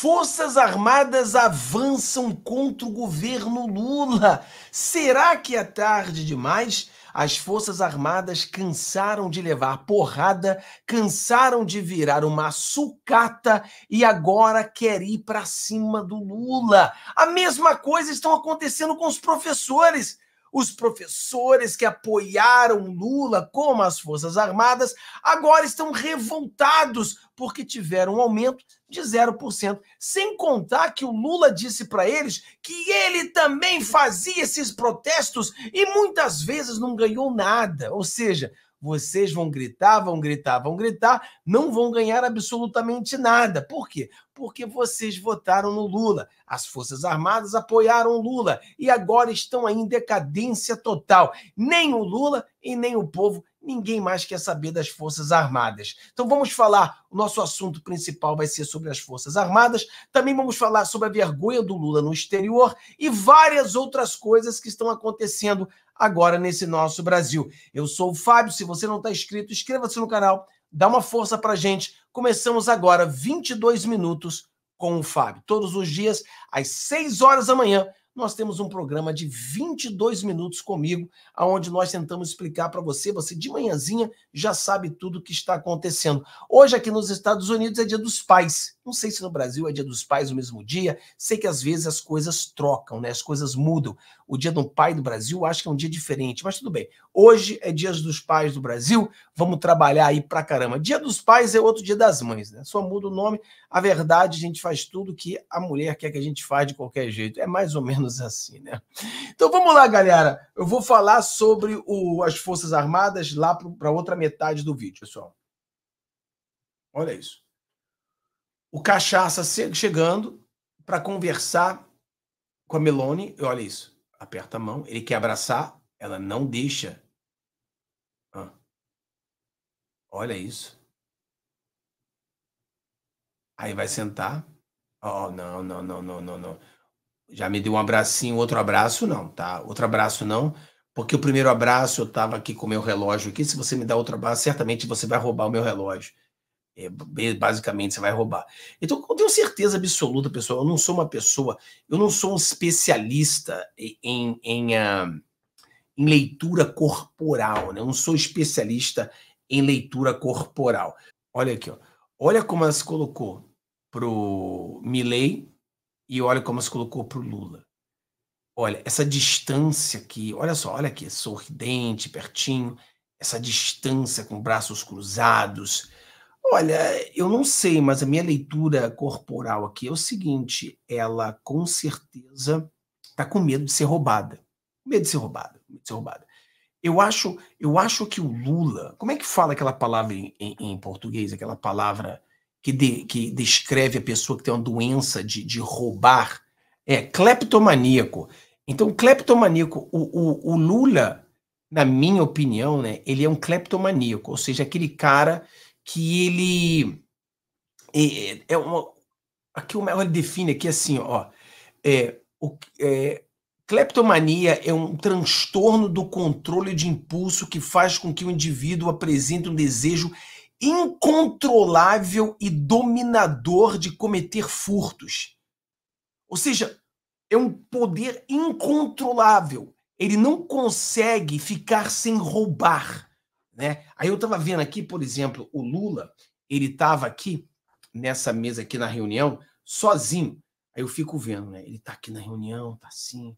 Forças Armadas avançam contra o governo Lula. Será que é tarde demais? As Forças Armadas cansaram de levar porrada, cansaram de virar uma sucata e agora quer ir para cima do Lula. A mesma coisa estão acontecendo com os professores os professores que apoiaram Lula, como as Forças Armadas, agora estão revoltados porque tiveram um aumento de 0%. Sem contar que o Lula disse para eles que ele também fazia esses protestos e muitas vezes não ganhou nada. Ou seja, vocês vão gritar, vão gritar, vão gritar, não vão ganhar absolutamente nada. Por quê? Porque vocês votaram no Lula. As Forças Armadas apoiaram o Lula e agora estão aí em decadência total. Nem o Lula e nem o povo ninguém mais quer saber das Forças Armadas. Então vamos falar, o nosso assunto principal vai ser sobre as Forças Armadas, também vamos falar sobre a vergonha do Lula no exterior e várias outras coisas que estão acontecendo agora nesse nosso Brasil. Eu sou o Fábio, se você não está inscrito, inscreva-se no canal, dá uma força para gente. Começamos agora 22 minutos com o Fábio, todos os dias às 6 horas da manhã, nós temos um programa de 22 minutos comigo, aonde nós tentamos explicar para você, você de manhãzinha já sabe tudo o que está acontecendo. Hoje aqui nos Estados Unidos é Dia dos Pais. Não sei se no Brasil é Dia dos Pais no mesmo dia. Sei que às vezes as coisas trocam, né? As coisas mudam. O Dia do Pai do Brasil acho que é um dia diferente, mas tudo bem. Hoje é Dia dos Pais do Brasil. Vamos trabalhar aí pra caramba. Dia dos pais é outro dia das mães, né? Só muda o nome. A verdade, a gente faz tudo que a mulher quer que a gente faz de qualquer jeito. É mais ou menos assim, né? Então vamos lá, galera. Eu vou falar sobre o, as Forças Armadas lá para outra metade do vídeo, pessoal. Olha isso. O cachaça chegando para conversar com a Meloni. Olha isso. Aperta a mão, ele quer abraçar, ela não deixa Olha isso. Aí vai sentar. Oh, não, não, não, não, não, não. Já me deu um abracinho, outro abraço não, tá? Outro abraço não, porque o primeiro abraço eu estava aqui com o meu relógio aqui. Se você me dá outro abraço, certamente você vai roubar o meu relógio. É, basicamente, você vai roubar. Então, eu tenho certeza absoluta, pessoal, eu não sou uma pessoa, eu não sou um especialista em, em, em, ah, em leitura corporal, né? eu não sou especialista em leitura corporal. Olha aqui, ó. olha como ela se colocou pro Milley e olha como ela se colocou pro Lula. Olha, essa distância aqui, olha só, olha aqui, sorridente, pertinho, essa distância com braços cruzados. Olha, eu não sei, mas a minha leitura corporal aqui é o seguinte: ela com certeza está com medo de ser roubada. Medo de ser roubada, medo de ser roubada. Eu acho, eu acho que o Lula. Como é que fala aquela palavra em, em, em português, aquela palavra que, de, que descreve a pessoa que tem uma doença de, de roubar? É cleptomaníaco. Então, cleptomaníaco, o, o, o Lula, na minha opinião, né, ele é um cleptomaníaco, ou seja, aquele cara que ele. É, é uma, aqui o ele define aqui assim, ó. É, o, é, Cleptomania é um transtorno do controle de impulso que faz com que o indivíduo apresente um desejo incontrolável e dominador de cometer furtos. Ou seja, é um poder incontrolável. Ele não consegue ficar sem roubar, né? Aí eu estava vendo aqui, por exemplo, o Lula, ele estava aqui nessa mesa aqui na reunião sozinho. Aí eu fico vendo, né? Ele está aqui na reunião, tá assim,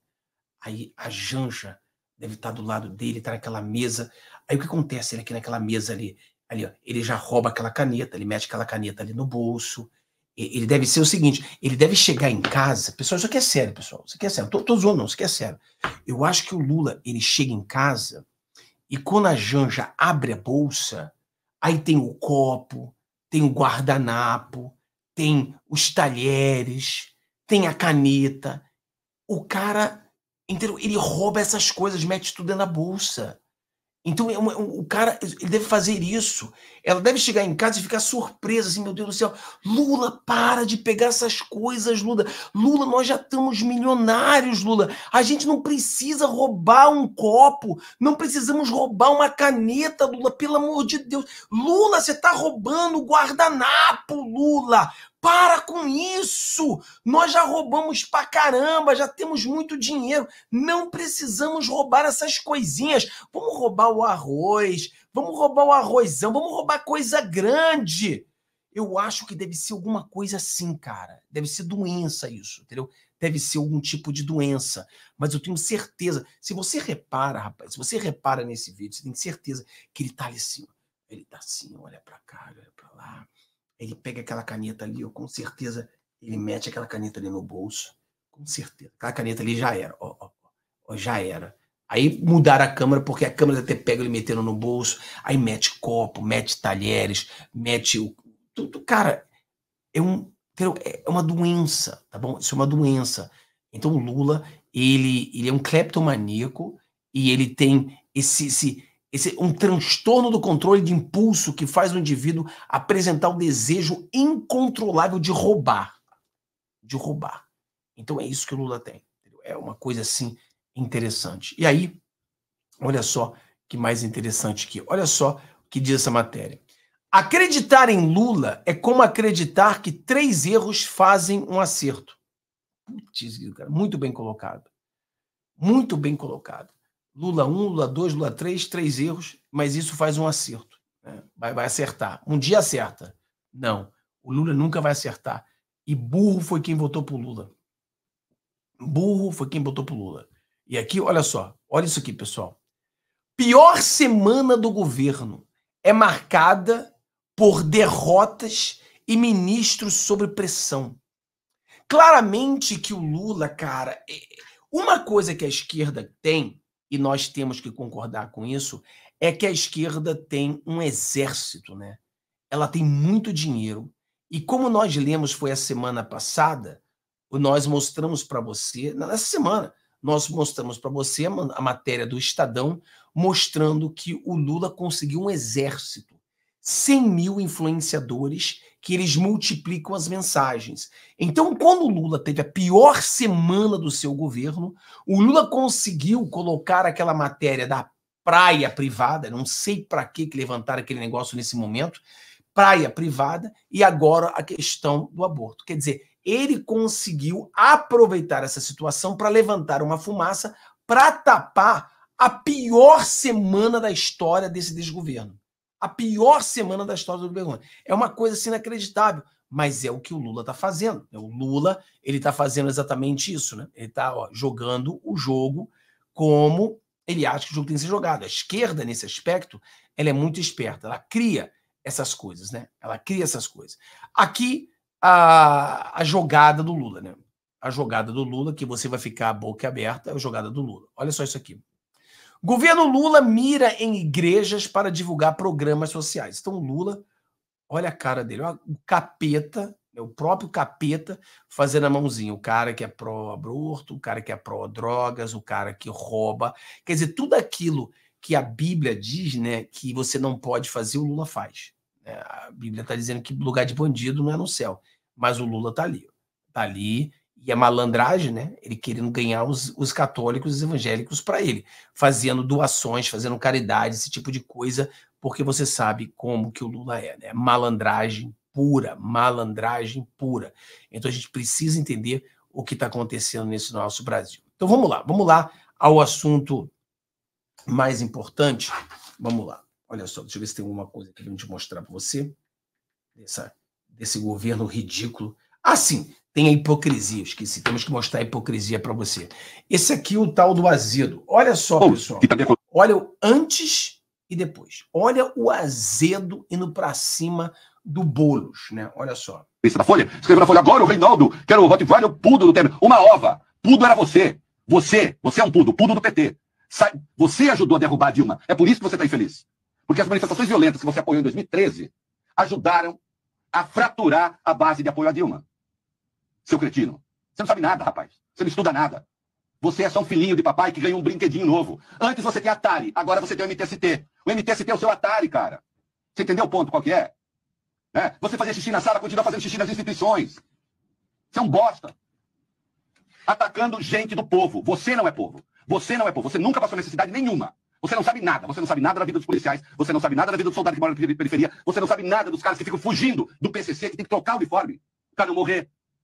Aí a Janja deve estar tá do lado dele, estar tá naquela mesa. Aí o que acontece? Ele aqui naquela mesa ali, ali ó, ele já rouba aquela caneta, ele mete aquela caneta ali no bolso. Ele deve ser o seguinte: ele deve chegar em casa. Pessoal, isso aqui é sério, pessoal. Isso aqui é sério. Tô, tô zoando, não, isso aqui é sério. Eu acho que o Lula ele chega em casa e quando a Janja abre a bolsa, aí tem o copo, tem o guardanapo, tem os talheres, tem a caneta. O cara Entendeu? Ele rouba essas coisas, mete tudo na bolsa. Então é o cara ele deve fazer isso. Ela deve chegar em casa e ficar surpresa, assim, meu Deus do céu. Lula, para de pegar essas coisas, Lula. Lula, nós já estamos milionários, Lula. A gente não precisa roubar um copo, não precisamos roubar uma caneta, Lula, pelo amor de Deus. Lula, você está roubando o guardanapo, Lula. Para com isso! Nós já roubamos pra caramba, já temos muito dinheiro. Não precisamos roubar essas coisinhas. Vamos roubar o arroz, vamos roubar o arrozão, vamos roubar coisa grande. Eu acho que deve ser alguma coisa assim, cara. Deve ser doença isso, entendeu? Deve ser algum tipo de doença. Mas eu tenho certeza. Se você repara, rapaz, se você repara nesse vídeo, você tem certeza que ele tá ali assim. Ele tá assim, olha pra cá, olha pra lá ele pega aquela caneta ali, ó, com certeza ele mete aquela caneta ali no bolso. Com certeza. Aquela caneta ali já era. Ó, ó, ó, já era. Aí mudaram a câmera, porque a câmera até pega ele metendo no bolso. Aí mete copo, mete talheres, mete o. Tudo, cara, é, um, é, é uma doença, tá bom? Isso é uma doença. Então o Lula, ele, ele é um cleptomaníaco e ele tem esse, esse esse, é um transtorno do controle de impulso que faz o indivíduo apresentar o um desejo incontrolável de roubar. De roubar. Então é isso que o Lula tem. É uma coisa assim interessante. E aí, olha só que mais interessante aqui. Olha só o que diz essa matéria. Acreditar em Lula é como acreditar que três erros fazem um acerto. Putz, cara, muito bem colocado. Muito bem colocado. Lula 1, Lula 2, Lula 3, três erros, mas isso faz um acerto. Né? Vai, vai acertar. Um dia acerta. Não, o Lula nunca vai acertar. E burro foi quem votou pro Lula. Burro foi quem votou pro Lula. E aqui, olha só, olha isso aqui, pessoal. Pior semana do governo é marcada por derrotas e ministros sob pressão. Claramente que o Lula, cara, é, é, uma coisa que a esquerda tem e nós temos que concordar com isso, é que a esquerda tem um exército, né? Ela tem muito dinheiro. E como nós lemos foi a semana passada, nós mostramos para você, nessa semana, nós mostramos para você a matéria do Estadão mostrando que o Lula conseguiu um exército 100 mil influenciadores que eles multiplicam as mensagens. Então, quando o Lula teve a pior semana do seu governo, o Lula conseguiu colocar aquela matéria da praia privada, não sei para que levantaram aquele negócio nesse momento, praia privada, e agora a questão do aborto. Quer dizer, ele conseguiu aproveitar essa situação para levantar uma fumaça para tapar a pior semana da história desse desgoverno a pior semana da história do Bergoglio. É uma coisa assim inacreditável, mas é o que o Lula está fazendo. Né? O Lula ele está fazendo exatamente isso, né? Ele está jogando o jogo como ele acha que o jogo tem que ser jogado. A esquerda nesse aspecto ela é muito esperta, ela cria essas coisas, né? Ela cria essas coisas. Aqui a, a jogada do Lula, né? A jogada do Lula que você vai ficar a boca aberta é a jogada do Lula. Olha só isso aqui. Governo Lula mira em igrejas para divulgar programas sociais. Então, Lula, olha a cara dele, o capeta, né, o próprio capeta fazendo a mãozinha. O cara que é pró-aborto, o cara que é pró-drogas, o cara que rouba. Quer dizer, tudo aquilo que a Bíblia diz né, que você não pode fazer, o Lula faz. É, a Bíblia está dizendo que lugar de bandido não é no céu. Mas o Lula está ali. Está ali e a malandragem, né? Ele querendo ganhar os, os católicos, os evangélicos para ele, fazendo doações, fazendo caridade, esse tipo de coisa, porque você sabe como que o Lula é, né? Malandragem pura, malandragem pura. Então a gente precisa entender o que está acontecendo nesse nosso Brasil. Então vamos lá, vamos lá ao assunto mais importante. Vamos lá. Olha só, deixa eu ver se tem alguma coisa que eu vou te mostrar para você desse governo ridículo. Assim, tem a hipocrisia. Esqueci, temos que mostrar a hipocrisia para você. Esse aqui é o tal do azedo. Olha só, pessoal. Olha o antes e depois. Olha o azedo indo para cima do bolos, né? Olha só. Isso da Folha. Escreveu na Folha agora o Reinaldo, era o Rottweiler, o pudo do Temer. Uma ova. Pudo era você. Você, você é um pudo, pudo do PT. Sai, você ajudou a derrubar a Dilma. É por isso que você está infeliz. Porque as manifestações violentas que você apoiou em 2013 ajudaram a fraturar a base de apoio a Dilma seu cretino. Você não sabe nada, rapaz. Você não estuda nada. Você é só um filhinho de papai que ganhou um brinquedinho novo. Antes você tinha Atari, agora você tem o MTST. O MTST é o seu Atari, cara. Você entendeu o ponto qual que é? é? Você fazia xixi na sala, continua fazendo xixi nas instituições. Você é um bosta. Atacando gente do povo. Você não é povo. Você não é povo. Você nunca passou necessidade nenhuma. Você não sabe nada. Você não sabe nada da vida dos policiais. Você não sabe nada da vida dos soldados que moram na periferia. Você não sabe nada dos caras que ficam fugindo do PCC, que tem que trocar o uniforme para não morrer.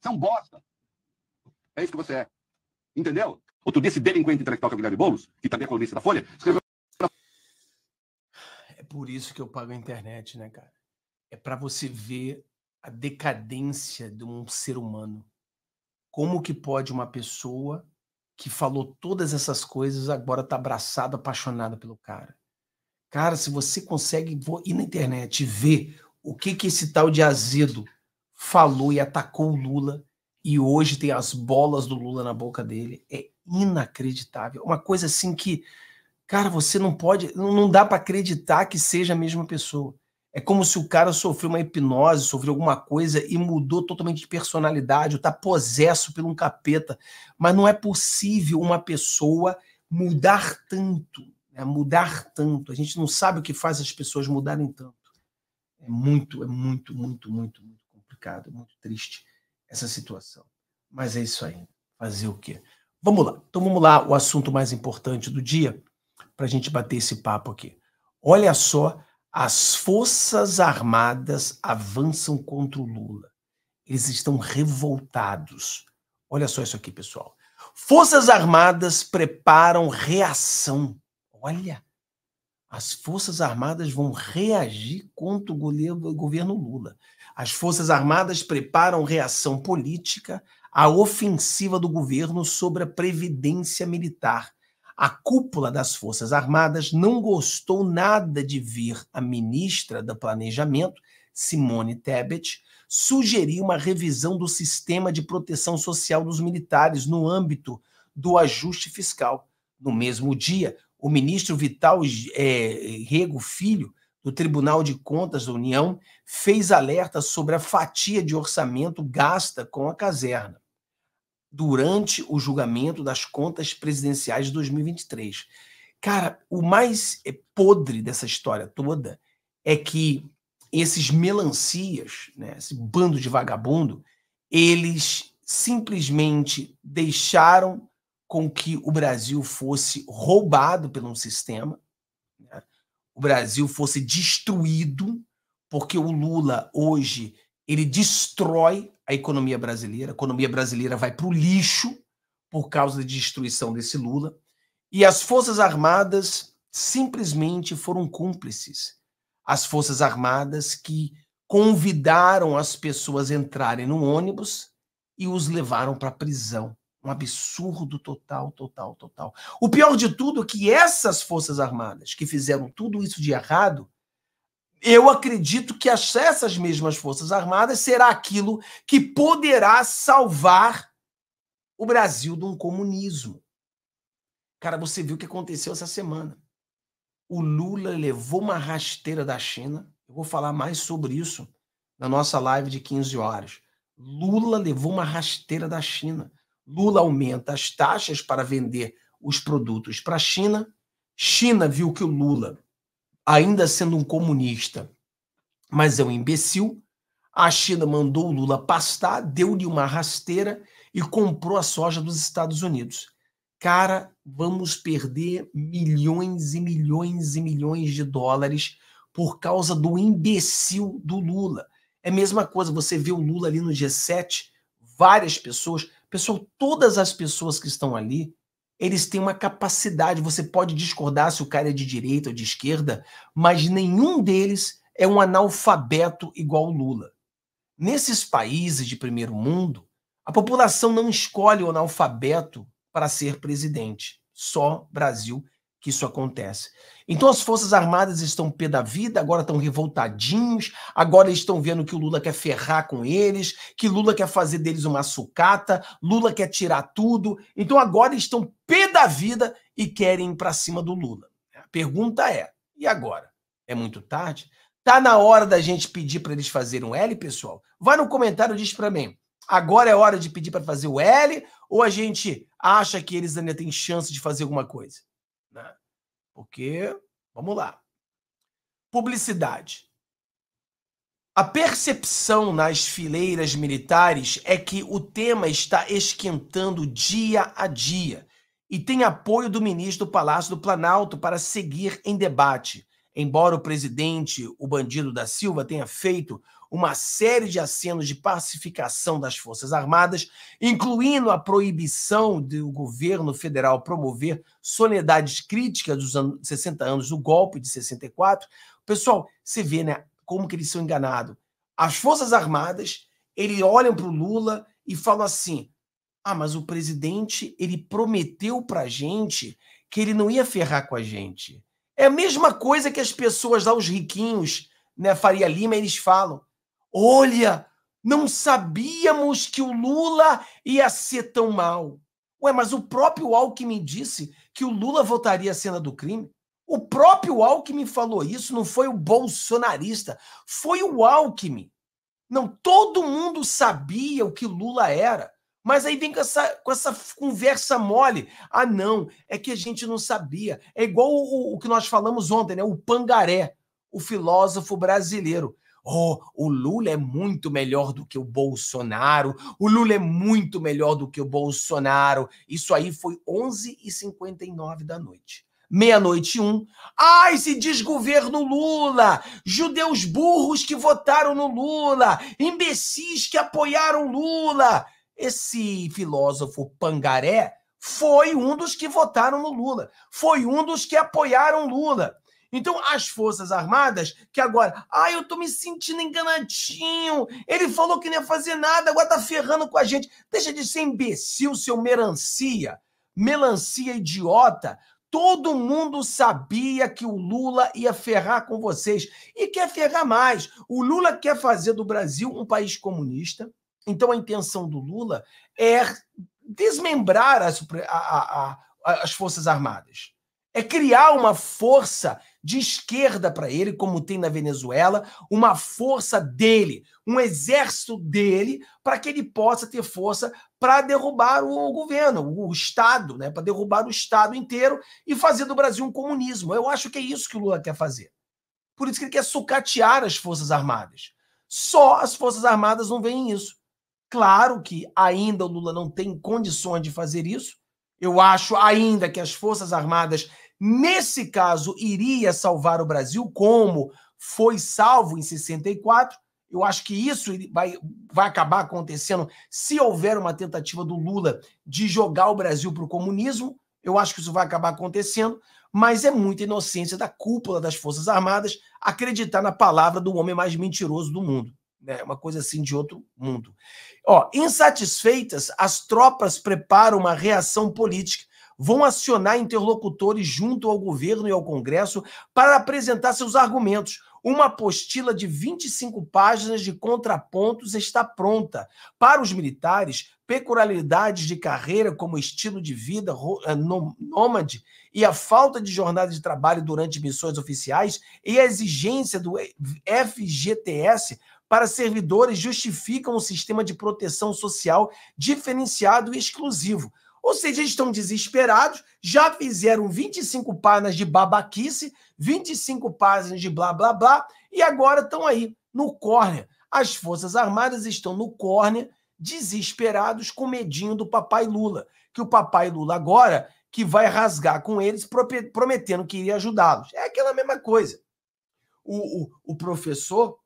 Você é um bosta. É isso que você é. Entendeu? Outro dia, esse delinquente intelectual que é o Guilherme Boulos, que também é colunista da Folha, escreveu. É por isso que eu pago a internet, né, cara? É para você ver a decadência de um ser humano. Como que pode uma pessoa que falou todas essas coisas agora tá abraçada, apaixonada pelo cara? Cara, se você consegue ir na internet e ver o que que esse tal de azedo falou e atacou o Lula e hoje tem as bolas do Lula na boca dele. É inacreditável. Uma coisa assim que, cara, você não pode, não dá para acreditar que seja a mesma pessoa. É como se o cara sofreu uma hipnose, sofreu alguma coisa e mudou totalmente de personalidade, ou tá possesso por um capeta. Mas não é possível uma pessoa mudar tanto, né? mudar tanto. A gente não sabe o que faz as pessoas mudarem tanto. É muito, é muito, muito, muito, muito complicado, muito triste essa situação. Mas é isso aí. Fazer o quê? Vamos lá. Então vamos lá, o assunto mais importante do dia, para a gente bater esse papo aqui. Olha só, as Forças Armadas avançam contra o Lula. Eles estão revoltados. Olha só isso aqui, pessoal. Forças Armadas preparam reação. Olha, as Forças Armadas vão reagir contra o governo Lula. As Forças Armadas preparam reação política à ofensiva do governo sobre a previdência militar. A cúpula das Forças Armadas não gostou nada de ver a ministra do Planejamento, Simone Tebet, sugerir uma revisão do sistema de proteção social dos militares no âmbito do ajuste fiscal. No mesmo dia, o ministro Vital é, Rego Filho do Tribunal de Contas da União fez alerta sobre a fatia de orçamento gasta com a caserna durante o julgamento das contas presidenciais de 2023. Cara, o mais eh, podre dessa história toda é que esses melancias, né, esse bando de vagabundo, eles simplesmente deixaram com que o Brasil fosse roubado pelo um sistema o Brasil fosse destruído, porque o Lula hoje ele destrói a economia brasileira, a economia brasileira vai para o lixo por causa da destruição desse Lula, e as Forças Armadas simplesmente foram cúmplices. As Forças Armadas que convidaram as pessoas a entrarem no ônibus e os levaram para a prisão. Um absurdo total, total, total. O pior de tudo é que essas Forças Armadas que fizeram tudo isso de errado, eu acredito que essas mesmas Forças Armadas será aquilo que poderá salvar o Brasil de um comunismo. Cara, você viu o que aconteceu essa semana. O Lula levou uma rasteira da China. Eu vou falar mais sobre isso na nossa live de 15 horas. Lula levou uma rasteira da China. Lula aumenta as taxas para vender os produtos para a China. China viu que o Lula, ainda sendo um comunista, mas é um imbecil, a China mandou o Lula pastar, deu-lhe uma rasteira e comprou a soja dos Estados Unidos. Cara, vamos perder milhões e milhões e milhões de dólares por causa do imbecil do Lula. É a mesma coisa, você vê o Lula ali no G7, várias pessoas, Pessoal, todas as pessoas que estão ali, eles têm uma capacidade. Você pode discordar se o cara é de direita ou de esquerda, mas nenhum deles é um analfabeto igual o Lula. Nesses países de primeiro mundo, a população não escolhe o analfabeto para ser presidente. Só Brasil que isso acontece. Então as Forças Armadas estão pé da vida, agora estão revoltadinhos, agora estão vendo que o Lula quer ferrar com eles, que Lula quer fazer deles uma sucata, Lula quer tirar tudo. Então agora estão pé da vida e querem ir para cima do Lula. A pergunta é: e agora? É muito tarde? Tá na hora da gente pedir para eles fazerem um L, pessoal? Vai no comentário e diz para mim. Agora é hora de pedir para fazer o L ou a gente acha que eles ainda têm chance de fazer alguma coisa? Né? Porque, vamos lá. Publicidade. A percepção nas fileiras militares é que o tema está esquentando dia a dia e tem apoio do ministro do Palácio do Planalto para seguir em debate. Embora o presidente, o bandido da Silva, tenha feito uma série de acenos de pacificação das Forças Armadas, incluindo a proibição do governo federal promover soledades críticas dos anos, 60 anos do golpe de 64. Pessoal, você vê né, como que eles são enganados. As Forças Armadas, ele olham para o Lula e falam assim, ah, mas o presidente, ele prometeu para a gente que ele não ia ferrar com a gente. É a mesma coisa que as pessoas lá, os riquinhos, né, Faria Lima, eles falam. Olha, não sabíamos que o Lula ia ser tão mal. Ué, mas o próprio Alckmin disse que o Lula votaria a cena do crime. O próprio Alckmin falou isso, não foi o bolsonarista, foi o Alckmin. Não, todo mundo sabia o que Lula era. Mas aí vem com essa, com essa conversa mole. Ah, não, é que a gente não sabia. É igual o, o que nós falamos ontem, né? O Pangaré, o filósofo brasileiro. Oh, o Lula é muito melhor do que o Bolsonaro. O Lula é muito melhor do que o Bolsonaro. Isso aí foi 11h59 da noite. Meia-noite um. Ai, se desgoverno Lula! Judeus burros que votaram no Lula! Imbecis que apoiaram Lula! Esse filósofo pangaré foi um dos que votaram no Lula. Foi um dos que apoiaram Lula. Então, as Forças Armadas, que agora, ah, eu tô me sentindo enganadinho, ele falou que não ia fazer nada, agora tá ferrando com a gente. Deixa de ser imbecil, seu merancia melancia idiota. Todo mundo sabia que o Lula ia ferrar com vocês e quer ferrar mais. O Lula quer fazer do Brasil um país comunista. Então, a intenção do Lula é desmembrar as, a, a, a, as Forças Armadas é criar uma força de esquerda para ele, como tem na Venezuela, uma força dele, um exército dele, para que ele possa ter força para derrubar o governo, o Estado, né? para derrubar o Estado inteiro e fazer do Brasil um comunismo. Eu acho que é isso que o Lula quer fazer. Por isso que ele quer sucatear as Forças Armadas. Só as Forças Armadas não veem isso. Claro que ainda o Lula não tem condições de fazer isso. Eu acho ainda que as Forças Armadas nesse caso, iria salvar o Brasil, como foi salvo em 64. Eu acho que isso vai, vai acabar acontecendo se houver uma tentativa do Lula de jogar o Brasil para o comunismo. Eu acho que isso vai acabar acontecendo, mas é muita inocência da cúpula das Forças Armadas acreditar na palavra do homem mais mentiroso do mundo. é Uma coisa assim de outro mundo. Ó, insatisfeitas, as tropas preparam uma reação política vão acionar interlocutores junto ao governo e ao Congresso para apresentar seus argumentos. Uma apostila de 25 páginas de contrapontos está pronta. Para os militares, peculiaridades de carreira, como estilo de vida eh, nômade e a falta de jornada de trabalho durante missões oficiais e a exigência do FGTS para servidores justificam um sistema de proteção social diferenciado e exclusivo. Ou seja, eles estão desesperados, já fizeram 25 páginas de babaquice, 25 páginas de blá blá blá, e agora estão aí no córner. As Forças Armadas estão no córner, desesperados com medinho do papai Lula. Que o papai Lula agora que vai rasgar com eles, prometendo que iria ajudá-los. É aquela mesma coisa. O, o, o professor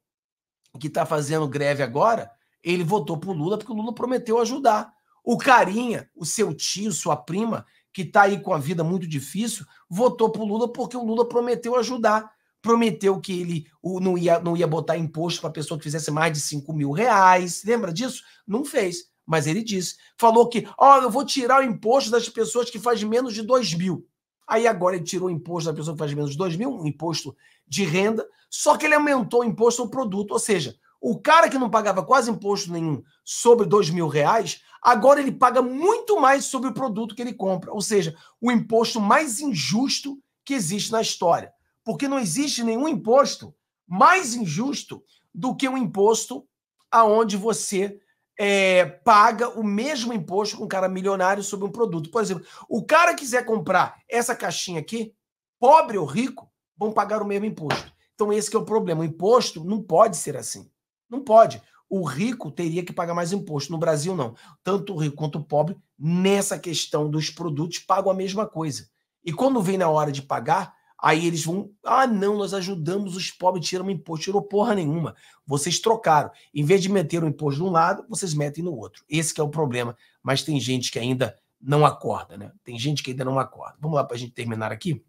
que está fazendo greve agora, ele votou para o Lula porque o Lula prometeu ajudar. O carinha, o seu tio, sua prima, que está aí com a vida muito difícil, votou para o Lula porque o Lula prometeu ajudar. Prometeu que ele não ia, não ia botar imposto para pessoa que fizesse mais de 5 mil reais. Lembra disso? Não fez. Mas ele disse. Falou que, ó, oh, eu vou tirar o imposto das pessoas que fazem menos de 2 mil. Aí agora ele tirou o imposto da pessoa que faz menos de 2 mil, um imposto de renda, só que ele aumentou o imposto ao produto. Ou seja, o cara que não pagava quase imposto nenhum sobre 2 mil reais, agora ele paga muito mais sobre o produto que ele compra, ou seja, o imposto mais injusto que existe na história. Porque não existe nenhum imposto mais injusto do que um imposto aonde você é, paga o mesmo imposto com um cara milionário sobre um produto. Por exemplo, o cara quiser comprar essa caixinha aqui, pobre ou rico, vão pagar o mesmo imposto. Então esse é o problema. O imposto não pode ser assim. Não pode o rico teria que pagar mais imposto. No Brasil, não. Tanto o rico quanto o pobre, nessa questão dos produtos, pagam a mesma coisa. E quando vem na hora de pagar, aí eles vão. Ah, não, nós ajudamos os pobres, tiramos imposto. Tirou porra nenhuma. Vocês trocaram. Em vez de meter o imposto de um lado, vocês metem no outro. Esse é o problema. Mas tem gente que ainda não acorda, né? Tem gente que ainda não acorda. Vamos lá para a gente terminar aqui?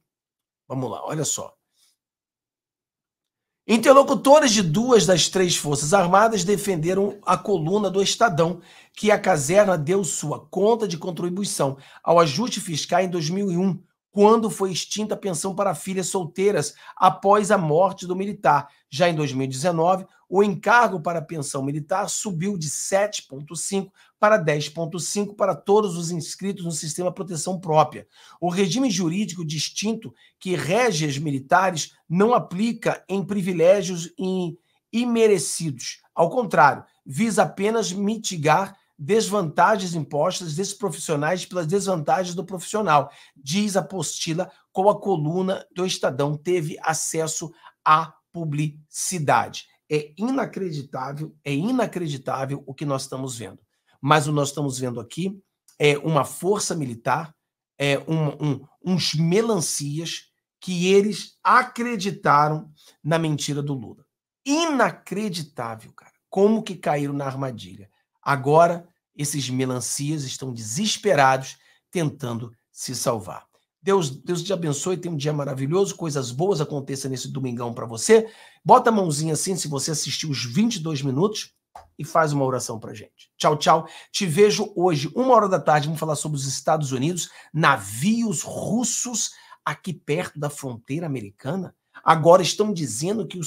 Vamos lá, olha só. Interlocutores de duas das três Forças Armadas defenderam a coluna do Estadão, que a caserna deu sua conta de contribuição ao ajuste fiscal em 2001, quando foi extinta a pensão para filhas solteiras após a morte do militar. Já em 2019, o encargo para a pensão militar subiu de 7,5 para 10,5 para todos os inscritos no sistema proteção própria. O regime jurídico distinto que rege as militares não aplica em privilégios imerecidos. Ao contrário, visa apenas mitigar desvantagens impostas desses profissionais pelas desvantagens do profissional, diz a apostila com a coluna do Estadão teve acesso à publicidade. É inacreditável, é inacreditável o que nós estamos vendo. Mas o que nós estamos vendo aqui é uma força militar, é um, um, uns melancias que eles acreditaram na mentira do Lula. Inacreditável, cara. Como que caíram na armadilha? Agora, esses melancias estão desesperados tentando se salvar. Deus, Deus te abençoe, tenha um dia maravilhoso, coisas boas aconteçam nesse domingão para você. Bota a mãozinha assim se você assistiu os 22 minutos e faz uma oração para gente. Tchau, tchau. Te vejo hoje, uma hora da tarde, vamos falar sobre os Estados Unidos, navios russos aqui perto da fronteira americana. Agora estão dizendo que o,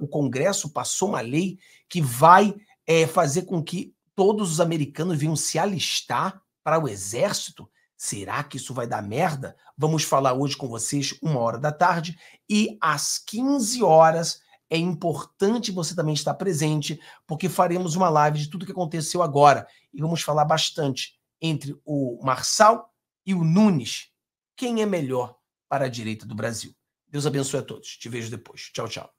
o Congresso passou uma lei que vai é, fazer com que todos os americanos vinham se alistar para o exército? Será que isso vai dar merda? Vamos falar hoje com vocês, uma hora da tarde, e às 15 horas é importante você também estar presente, porque faremos uma live de tudo o que aconteceu agora. E vamos falar bastante entre o Marçal e o Nunes. Quem é melhor para a direita do Brasil? Deus abençoe a todos. Te vejo depois. Tchau, tchau.